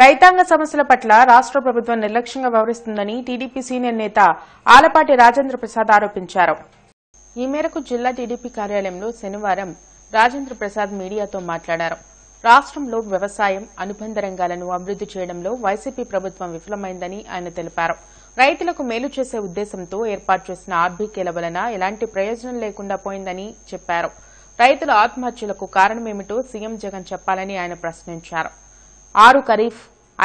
రైతాంగ సమస్యల పట్ల రాష్ట ప్రభుత్వం నిర్లక్ష్యంగా వ్యవహరిస్తుందని టీడీపీ సీనియర్ నేత ఆలపాటి రాజేంద్ర ప్రసాద్ ఆరోపించారు ఈ మేరకు జిల్లా టీడీపీ కార్యాలయంలో శనివారం రాజేంద్ర ప్రసాద్ మీడియాతో మాట్లాడారు రాష్టంలో వ్యవసాయం అనుబంధ రంగాలను అభివృద్ది చేయడంలో వైసీపీ ప్రభుత్వం విఫలమైందని ఆయన తెలిపారు రైతులకు మేలు చేసే ఉద్దేశంతో ఏర్పాటు చేసిన ఆర్బీకేల వలన ఎలాంటి ప్రయోజనం లేకుండా పోయిందని చెప్పారు రైతుల ఆత్మహత్యలకు కారణమేమిటో సీఎం జగన్ చెప్పాలని ఆయన ప్రశ్నించారు ఆరు ఖరీఫ్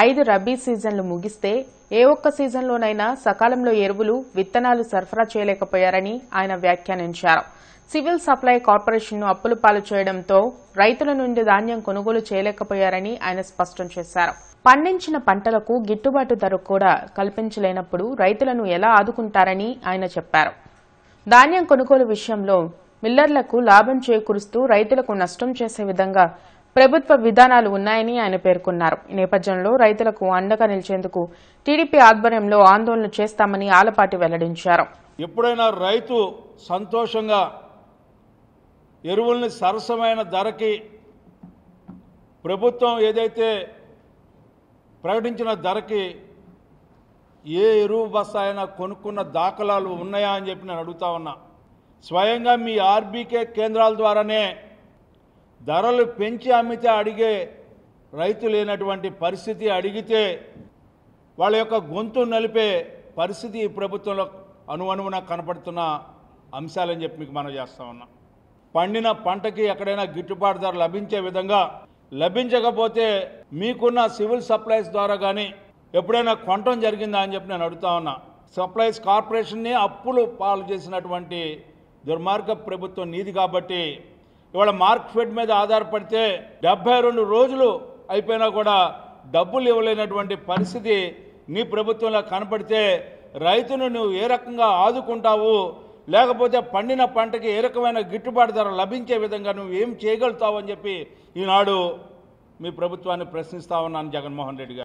ఐదు రబీ సీజన్లు ముగిస్తే ఏ ఒక్క సీజన్లోనైనా సకాలంలో ఎరువులు విత్తనాలు సరఫరా చేయలేకపోయారని ఆయన వ్యాఖ్యానించారు సివిల్ సప్లై కార్పొరేషన్ను అప్పులు పాలు చేయడంతో రైతుల నుండి ధాన్యం కొనుగోలు చేయలేకపోయారని ఆయన స్పష్టం చేశారు పండించిన పంటలకు గిట్టుబాటు ధర కూడా కల్పించలేనప్పుడు రైతులను ఎలా ఆదుకుంటారని ఆయన చెప్పారు ధాన్యం కొనుగోలు విషయంలో మిల్లర్లకు లాభం చేకూరుస్తూ రైతులకు నష్టం చేసే విధంగా ప్రభుత్వ విధానాలు ఉన్నాయని ఆయన పేర్కొన్నారు ఈ నేపథ్యంలో రైతులకు అండగా నిలిచేందుకు టీడీపీ ఆధ్వర్యంలో ఆందోళన చేస్తామని ఆలపాటి వెల్లడించారు ఎప్పుడైనా రైతు సంతోషంగా ఎరువుల్ని సరసమైన ధరకి ప్రభుత్వం ఏదైతే ప్రకటించిన ధరకి ఏ ఎరువు బస్తా అయినా కొనుక్కున్న దాఖలాలు ఉన్నాయా అని చెప్పి నేను అడుగుతా ఉన్నా స్వయంగా మీ ఆర్బీకే కేంద్రాల ద్వారానే ధరలు పెంచి అమ్మితే అడిగే రైతు లేనటువంటి పరిస్థితి అడిగితే వాళ్ళ యొక్క గొంతు నలిపే పరిస్థితి ఈ ప్రభుత్వంలో అనువున కనపడుతున్న అంశాలని చెప్పి మీకు మనం చేస్తా ఉన్నాం పండిన పంటకి ఎక్కడైనా గిట్టుబాటు ధర లభించే విధంగా లభించకపోతే మీకున్న సివిల్ సప్లైస్ ద్వారా కానీ ఎప్పుడైనా కొనటం జరిగిందా అని చెప్పి నేను అడుగుతా ఉన్నా సప్లైస్ కార్పొరేషన్ని అప్పులు పాలు చేసినటువంటి దుర్మార్గ ప్రభుత్వం నీది కాబట్టి ఇవాళ మార్క్ ఫెడ్ మీద ఆధారపడితే డెబ్బై రెండు రోజులు అయిపోయినా కూడా డబ్బులు ఇవ్వలేనటువంటి పరిస్థితి నీ ప్రభుత్వంలో కనపడితే రైతును నువ్వు ఏ రకంగా ఆదుకుంటావు లేకపోతే పండిన పంటకి ఏ రకమైన గిట్టుబాటు ధర లభించే విధంగా నువ్వు ఏం చేయగలుగుతావు అని చెప్పి ఈనాడు మీ ప్రభుత్వాన్ని ప్రశ్నిస్తా ఉన్నాను జగన్మోహన్ రెడ్డి గారు